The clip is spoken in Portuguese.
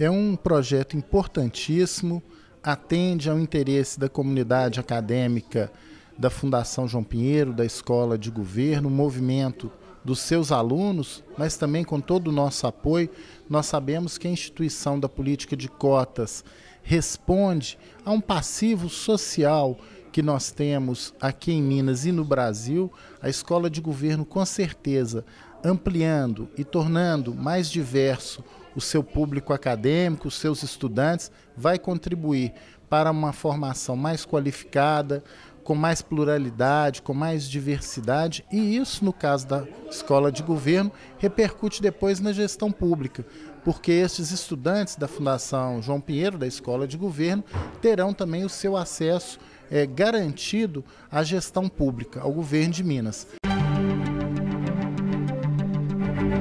É um projeto importantíssimo, atende ao interesse da comunidade acadêmica da Fundação João Pinheiro, da Escola de Governo, movimento dos seus alunos, mas também com todo o nosso apoio, nós sabemos que a instituição da política de cotas responde a um passivo social que nós temos aqui em Minas e no Brasil, a escola de governo com certeza ampliando e tornando mais diverso o seu público acadêmico, os seus estudantes, vai contribuir para uma formação mais qualificada, com mais pluralidade, com mais diversidade, e isso, no caso da escola de governo, repercute depois na gestão pública, porque esses estudantes da Fundação João Pinheiro, da escola de governo, terão também o seu acesso é, garantido à gestão pública, ao governo de Minas.